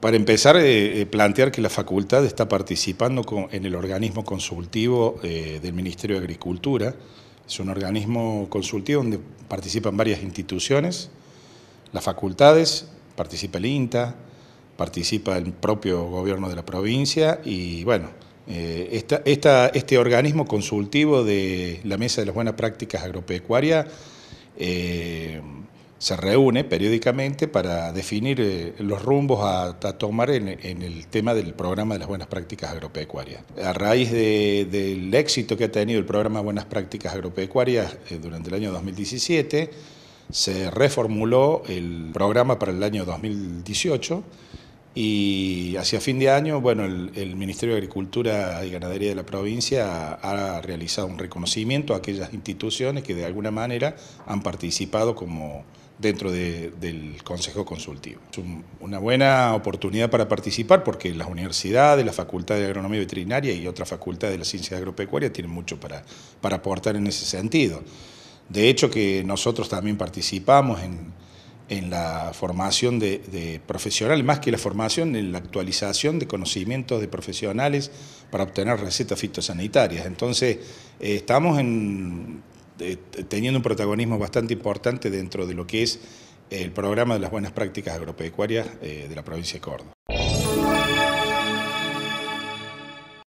para empezar, eh, eh, plantear que la facultad está participando en el organismo consultivo eh, del Ministerio de Agricultura. Es un organismo consultivo donde participan varias instituciones, las facultades, participa el INTA, participa el propio gobierno de la provincia y bueno, este organismo consultivo de la Mesa de las Buenas Prácticas Agropecuarias se reúne periódicamente para definir eh, los rumbos a, tomar en, el tema del programa de las buenas prácticas agropecuarias. A raíz del éxito que ha tenido el programa de buenas prácticas agropecuarias eh, durante el año 2017, se reformuló el programa para el año 2018 y hacia fin de año, bueno, el, Ministerio de Agricultura y Ganadería de la provincia ha, realizado un reconocimiento a aquellas instituciones que de alguna manera han participado como dentro del Consejo Consultivo. Es una buena oportunidad para participar porque las universidades, la Facultad de Agronomía Veterinaria y otras facultades de la Ciencia Agropecuaria tienen mucho para, para aportar en ese sentido. De hecho que nosotros también participamos en, en la formación de, profesionales, más que la formación, en la actualización de conocimientos de profesionales para obtener recetas fitosanitarias. Entonces, eh, estamos en teniendo un protagonismo bastante importante dentro de lo que es el programa de las buenas prácticas agropecuarias eh, de la provincia de Córdoba.